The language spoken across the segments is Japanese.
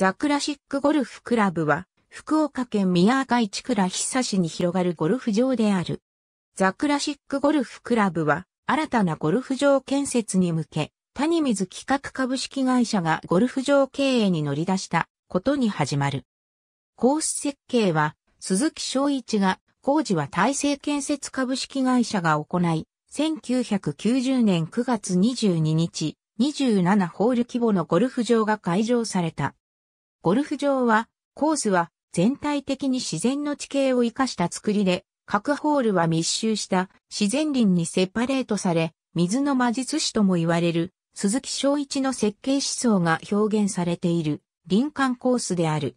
ザ・クラシックゴルフクラブは、福岡県宮赤市倉久市に広がるゴルフ場である。ザ・クラシックゴルフクラブは、新たなゴルフ場建設に向け、谷水企画株式会社がゴルフ場経営に乗り出したことに始まる。コース設計は、鈴木昭一が、工事は大成建設株式会社が行い、1990年9月22日、27ホール規模のゴルフ場が開場された。ゴルフ場は、コースは全体的に自然の地形を生かした作りで、各ホールは密集した自然林にセパレートされ、水の魔術師とも言われる鈴木昭一の設計思想が表現されている林間コースである。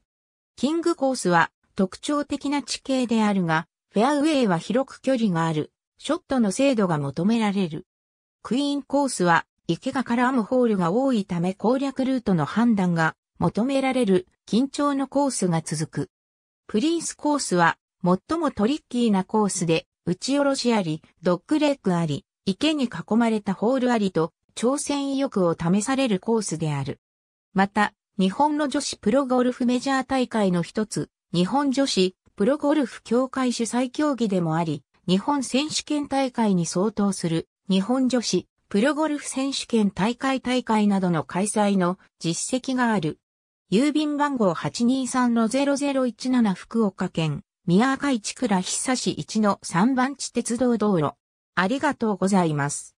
キングコースは特徴的な地形であるが、フェアウェイは広く距離がある、ショットの精度が求められる。クイーンコースは池が絡むホールが多いため攻略ルートの判断が求められる緊張のコースが続く。プリンスコースは最もトリッキーなコースで打ち下ろしあり、ドッグレッグあり、池に囲まれたホールありと挑戦意欲を試されるコースである。また、日本の女子プロゴルフメジャー大会の一つ、日本女子プロゴルフ協会主催競技でもあり、日本選手権大会に相当する日本女子プロゴルフ選手権大会大会などの開催の実績がある郵便番号823-0017福岡県、宮赤市倉久市1の3番地鉄道道路。ありがとうございます。